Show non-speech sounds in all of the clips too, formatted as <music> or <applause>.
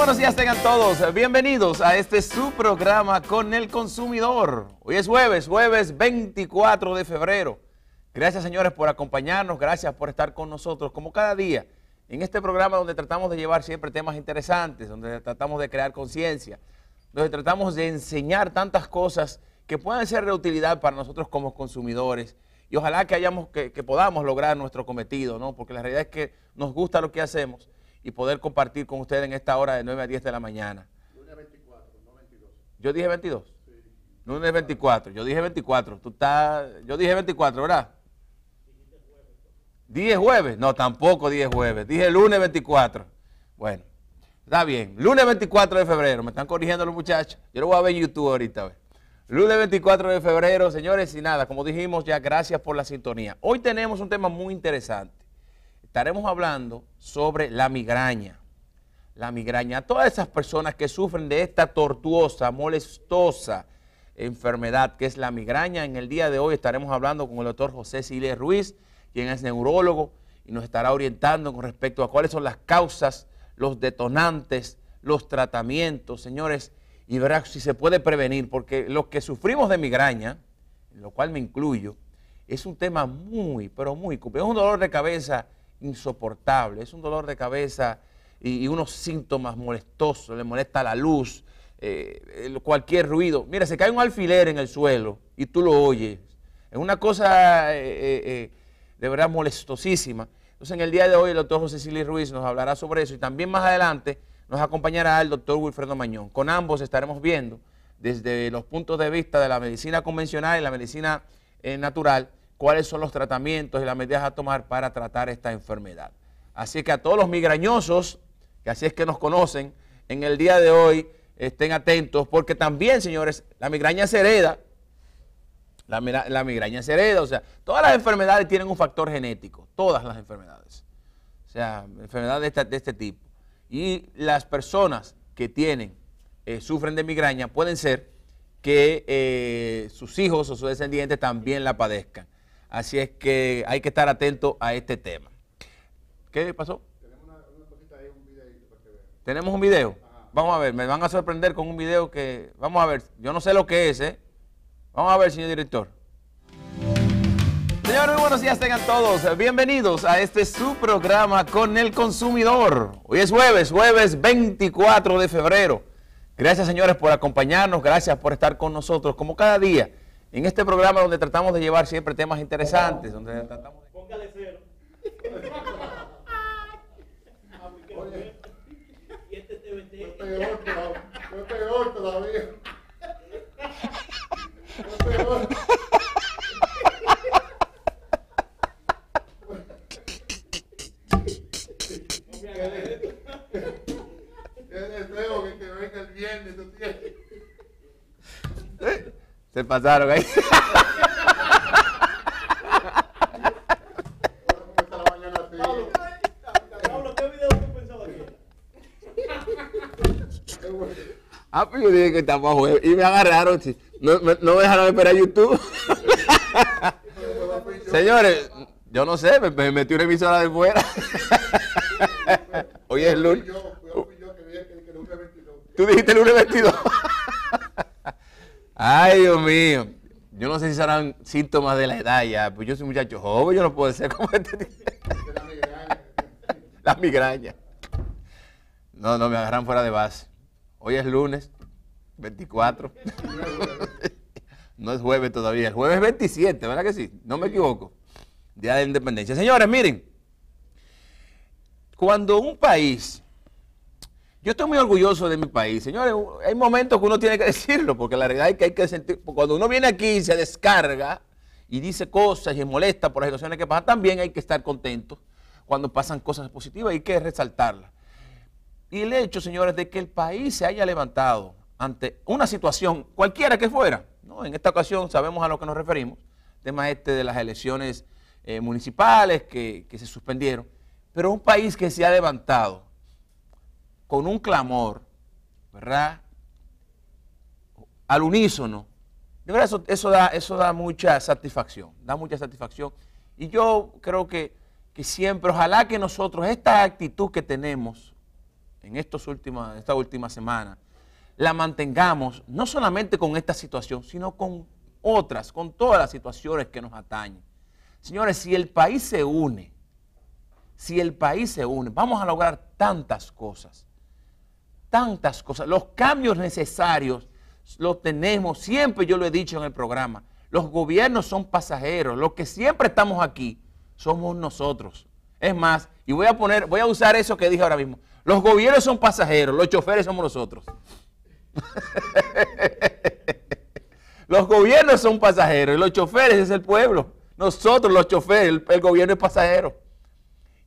buenos días tengan todos. Bienvenidos a este su programa con el consumidor. Hoy es jueves, jueves 24 de febrero. Gracias, señores, por acompañarnos. Gracias por estar con nosotros, como cada día, en este programa donde tratamos de llevar siempre temas interesantes, donde tratamos de crear conciencia, donde tratamos de enseñar tantas cosas que puedan ser de utilidad para nosotros como consumidores. Y ojalá que, hayamos, que, podamos lograr nuestro cometido, ¿no? Porque la realidad es que nos gusta lo que hacemos y poder compartir con ustedes en esta hora de 9 a 10 de la mañana. Lunes 24, no 22. Yo dije 22. Lunes 24, yo dije 24. estás, yo dije 24, ¿verdad? 10 jueves, no, tampoco 10 jueves, dije lunes 24. Bueno, está bien, lunes 24 de febrero, me están corrigiendo los muchachos, yo lo voy a ver en YouTube ahorita. Lunes 24 de febrero, señores, y nada, como dijimos ya, gracias por la sintonía. Hoy tenemos un tema muy interesante estaremos hablando sobre la migraña. La migraña. todas esas personas que sufren de esta tortuosa, molestosa enfermedad que es la migraña, en el día de hoy estaremos hablando con el doctor José Siles Ruiz, quien es neurólogo y nos estará orientando con respecto a cuáles son las causas, los detonantes, los tratamientos, señores, y verá si se puede prevenir, porque los que sufrimos de migraña, en lo cual me incluyo, es un tema muy, pero muy, es un dolor de cabeza insoportable, es un dolor de cabeza y, unos síntomas molestosos, le molesta la luz, eh, cualquier ruido. Mira, se cae un alfiler en el suelo y tú lo oyes. Es una cosa eh, eh, de verdad molestosísima. Entonces, en el día de hoy, el doctor José Cili Ruiz nos hablará sobre eso y también más adelante nos acompañará el doctor Wilfredo Mañón. Con ambos estaremos viendo desde los puntos de vista de la medicina convencional y la medicina natural cuáles son los tratamientos y las medidas a tomar para tratar esta enfermedad. Así que a todos los migrañosos, que así es que nos conocen, en el día de hoy estén atentos, porque también, señores, la migraña se hereda. La, migraña se hereda, o sea, todas las enfermedades tienen un factor genético, todas las enfermedades. O sea, enfermedades de, este, tipo. Y las personas que tienen, eh, sufren de migraña, pueden ser que eh, sus hijos o sus descendientes también la padezcan. Así es que hay que estar atento a este tema. ¿Qué pasó? Tenemos un video. ¿Tenemos un video? Vamos a ver, me van a sorprender con un video que... Vamos a ver, yo no sé lo que es, ¿eh? Vamos a ver, señor director. Señores, muy buenos días tengan todos. Bienvenidos a este su programa con el consumidor. Hoy es jueves, jueves 24 de febrero. Gracias, señores, por acompañarnos. Gracias por estar con nosotros como cada día en este programa donde tratamos de llevar siempre temas interesantes, donde tratamos de... pasaron ahí. Ah, pues yo dije que estaba jueves y me agarraron. No, me, no me dejaron esperar YouTube. <laughs> Señores, yo no sé, me, me metí una emisora de fuera. <laughs> Hoy es lunes. Tú dijiste lunes 22. Ay, Dios mío. Yo no sé si serán síntomas de la edad ya, pues yo soy un muchacho joven, yo no puedo ser como este. la migraña. No, no, me agarran fuera de base. Hoy es lunes 24. no es jueves todavía, el jueves 27, ¿verdad que sí? No me equivoco. Día de la Independencia. Señores, miren, cuando un país yo estoy muy orgulloso de mi país, señores. Hay momentos que uno tiene que <laughs> decirlo, porque la realidad es que hay que sentir. Cuando uno viene aquí y se descarga y dice cosas y se molesta por las situaciones que pasan, también hay que estar contento cuando pasan cosas positivas, hay que resaltarlas. Y el hecho, señores, de que el país se haya levantado ante una situación, cualquiera que fuera, en esta ocasión sabemos a lo que nos referimos, tema este de las elecciones eh, municipales que se suspendieron, pero un país que se ha levantado con un clamor, ¿verdad? Al unísono. De verdad, eso, da, eso da mucha satisfacción, da mucha satisfacción. Y yo creo que, siempre, ojalá que nosotros, esta actitud que tenemos en estos últimos, esta última semana, la mantengamos, no solamente con esta situación, sino con otras, con todas las situaciones que nos atañen. Señores, si el país se une, si el país se une, vamos a lograr tantas cosas tantas cosas. Los cambios necesarios los tenemos, siempre yo lo he dicho en el programa, los gobiernos son pasajeros, los que siempre estamos aquí somos nosotros. Es más, y voy a poner, voy a usar eso que dije ahora mismo. Los gobiernos son pasajeros, los choferes somos nosotros. <laughs> los gobiernos son pasajeros y los choferes es el pueblo. Nosotros los choferes, el, gobierno es pasajero.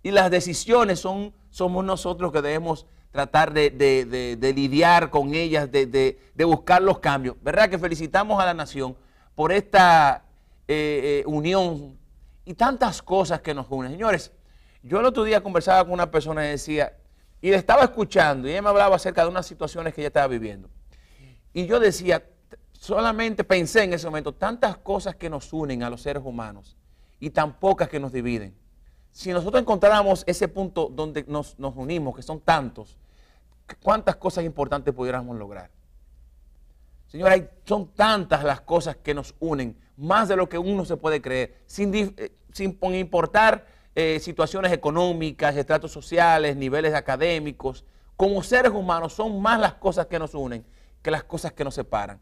Y las decisiones son, somos nosotros que debemos tratar de, lidiar con ellas, de, buscar los cambios. ¿Verdad que felicitamos a la nación por esta eh, eh, unión y tantas cosas que nos unen? Señores, yo el otro día conversaba con una persona y decía, y le estaba escuchando, y ella me hablaba acerca de unas situaciones que ella estaba viviendo. Y yo decía, solamente pensé en ese momento, tantas cosas que nos unen a los seres humanos y tan pocas que nos dividen. Si nosotros encontráramos ese punto donde nos unimos, que son tantos, cuántas cosas importantes pudiéramos lograr. Señor, son tantas las cosas que nos unen, más de lo que uno se puede creer, sin, eh, sin importar eh, situaciones económicas, estratos sociales, niveles académicos. Como seres humanos son más las cosas que nos unen que las cosas que nos separan.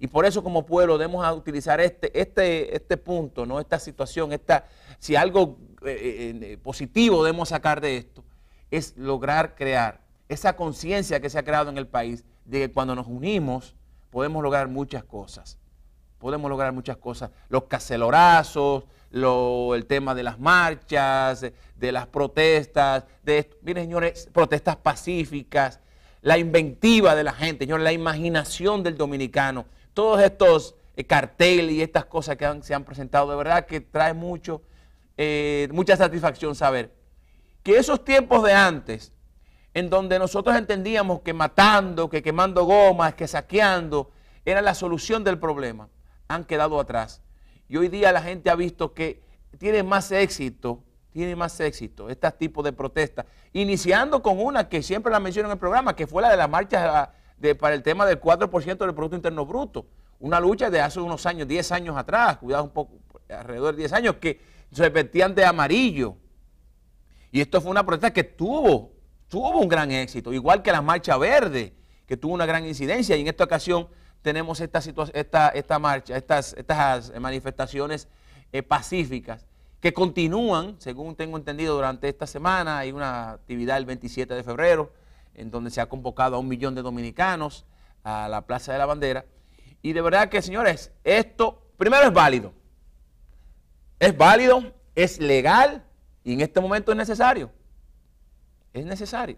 Y por eso como pueblo debemos utilizar este, este, este punto, ¿no? esta situación, si algo eh, positivo debemos sacar de esto, es lograr crear esa conciencia que se ha creado en el país de que cuando nos unimos podemos lograr muchas cosas. Podemos lograr muchas cosas. Los cacelorazos, el tema de las marchas, de las protestas, de esto. Miren, señores, protestas pacíficas, la inventiva de la gente, señores, la imaginación del dominicano. Todos estos eh, carteles y estas cosas que se han presentado, de verdad que trae mucho, eh, mucha satisfacción saber que esos tiempos de antes en donde nosotros entendíamos que matando, que quemando gomas, que saqueando, era la solución del problema, han quedado atrás. Y hoy día la gente ha visto que tiene más éxito, tiene más éxito este tipo de protestas, iniciando con una que siempre la menciono en el programa, que fue la de la marcha para el tema del 4% del Producto Interno Bruto, una lucha de hace unos años, 10 años atrás, cuidado un poco, alrededor de 10 años, que se vestían de amarillo. Y esto fue una protesta que tuvo tuvo un gran éxito, igual que la Marcha Verde, que tuvo una gran incidencia. Y en esta ocasión tenemos esta, marcha, estas, manifestaciones eh, pacíficas que continúan, según tengo entendido, durante esta semana. Hay una actividad el 27 de febrero, en donde se ha convocado a un millón de dominicanos a la Plaza de la Bandera. Y de verdad que, señores, esto primero es válido. Es válido, es legal y en este momento es necesario. Es necesario.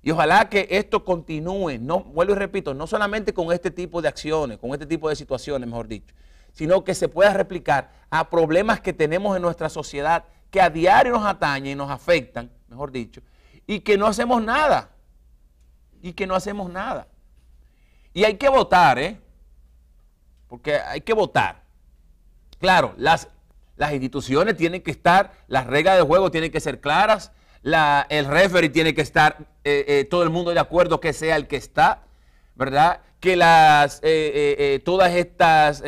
Y ojalá que esto continúe, no, vuelvo y repito, no solamente con este tipo de acciones, con este tipo de situaciones, mejor dicho, sino que se pueda replicar a problemas que tenemos en nuestra sociedad que a diario nos atañen y nos afectan, mejor dicho, y que no hacemos nada. Y que no hacemos nada. Y hay que votar, ¿eh? Porque hay que votar. Claro, las, las instituciones tienen que estar, las reglas de juego tienen que ser claras, el referee tiene que estar eh, eh, todo el mundo de acuerdo que sea el que está, ¿verdad? Que las, eh, todas estas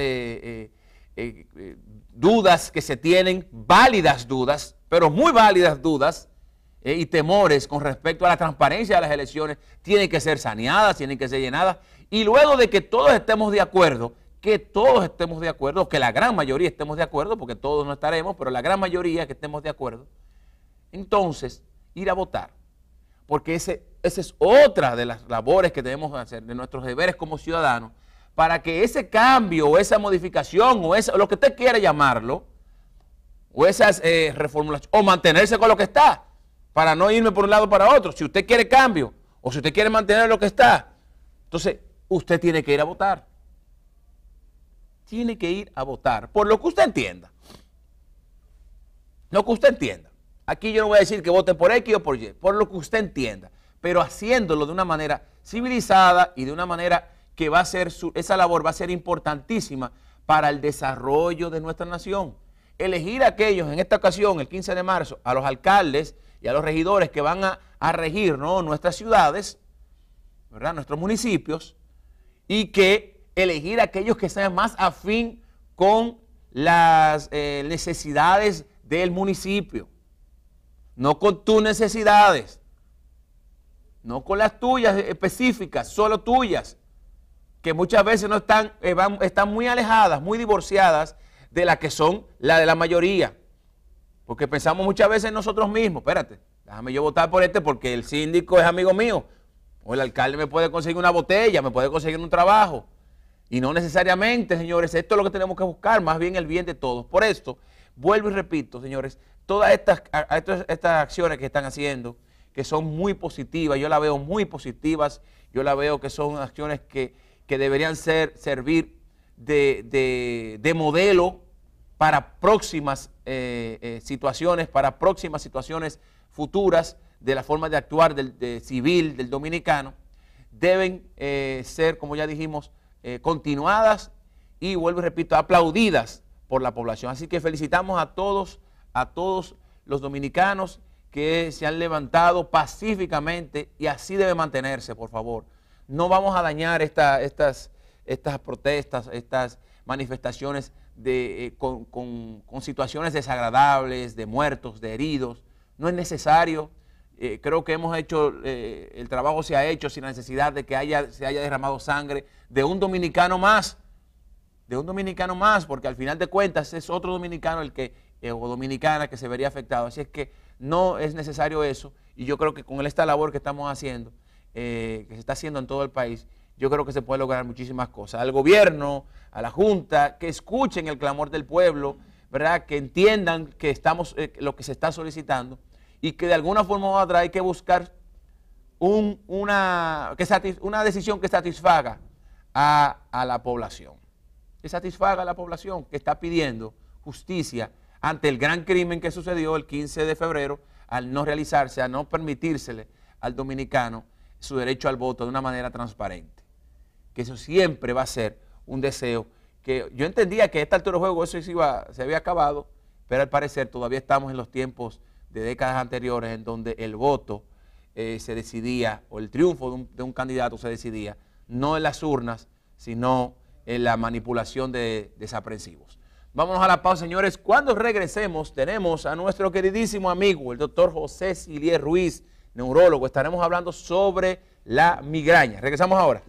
dudas que se tienen, válidas dudas, pero muy válidas dudas y temores con respecto a la transparencia de las elecciones, tienen que ser saneadas, tienen que ser llenadas. Y luego de que todos estemos de acuerdo, que todos estemos de acuerdo, que la gran mayoría estemos de acuerdo, porque todos no estaremos, pero la gran mayoría que estemos de acuerdo, entonces ir a votar, porque ese, esa es otra de las labores que debemos hacer, de nuestros deberes como ciudadanos, para que ese cambio o esa modificación o lo que usted quiera llamarlo, o esas eh, reformulaciones, o mantenerse con lo que está, para no irme por un lado para otro. Si usted quiere cambio, o si usted quiere mantener lo que está, entonces usted tiene que ir a votar. Tiene que ir a votar, por lo que usted entienda. Lo que usted entienda. Aquí yo no voy a decir que voten por X o por Y, por lo que usted entienda, pero haciéndolo de una manera civilizada y de una manera que va a ser, esa labor va a ser importantísima para el desarrollo de nuestra nación. Elegir a aquellos, en esta ocasión, el 15 de marzo, a los alcaldes y a los regidores que van a, regir nuestras ciudades, nuestros municipios, y que elegir a aquellos que sean más afín con las eh, necesidades del municipio no con tus necesidades, no con las tuyas específicas, solo tuyas, que muchas veces no están, eh, están muy alejadas, muy divorciadas de las que son la de la mayoría. Porque pensamos muchas veces en nosotros mismos, espérate, déjame yo votar por este porque el síndico es amigo mío, o el alcalde me puede conseguir una botella, me puede conseguir un trabajo. Y no necesariamente, señores, esto es lo que tenemos que buscar, más bien el bien de todos. Por esto, Vuelvo y repito, señores, todas estas, estas, acciones que están haciendo, que son muy positivas, yo las veo muy positivas, yo las veo que son acciones que, deberían ser, servir de, modelo para próximas eh, eh, situaciones, para próximas situaciones futuras de la forma de actuar del civil, del dominicano, deben eh, ser, como ya dijimos, continuadas y, vuelvo y repito, aplaudidas por la población. Así que felicitamos a todos, a todos los dominicanos que se han levantado pacíficamente y así debe mantenerse, por favor. No vamos a dañar esta, estas, estas protestas, estas manifestaciones de, eh, con, situaciones desagradables, de muertos, de heridos. No es necesario. Eh, creo que hemos hecho, eh, el trabajo se ha hecho sin la necesidad de que haya, se haya derramado sangre de un dominicano más de un dominicano más, porque al final de cuentas es otro dominicano el que, eh, o dominicana que se vería afectado. Así es que no es necesario eso. Y yo creo que con esta labor que estamos haciendo, eh, que se está haciendo en todo el país, yo creo que se puede lograr muchísimas cosas. Al gobierno, a la Junta, que escuchen el clamor del pueblo, ¿verdad? Que entiendan que estamos, eh, lo que se está solicitando y que de alguna forma u otra hay que buscar un, una, una decisión que satisfaga a, a la población que satisfaga a la población que está pidiendo justicia ante el gran crimen que sucedió el 15 de febrero al no realizarse, a no permitírsele al dominicano su derecho al voto de una manera transparente. Que eso siempre va a ser un deseo que yo entendía que a esta altura del juego eso se había acabado, pero al parecer todavía estamos en los tiempos de décadas anteriores en donde el voto eh, se decidía, o el triunfo de un candidato se decidía, no en las urnas, sino en la manipulación de desaprensivos. Vámonos a la pausa, señores. Cuando regresemos, tenemos a nuestro queridísimo amigo, el doctor José Silier Ruiz, neurólogo. Estaremos hablando sobre la migraña. Regresamos ahora.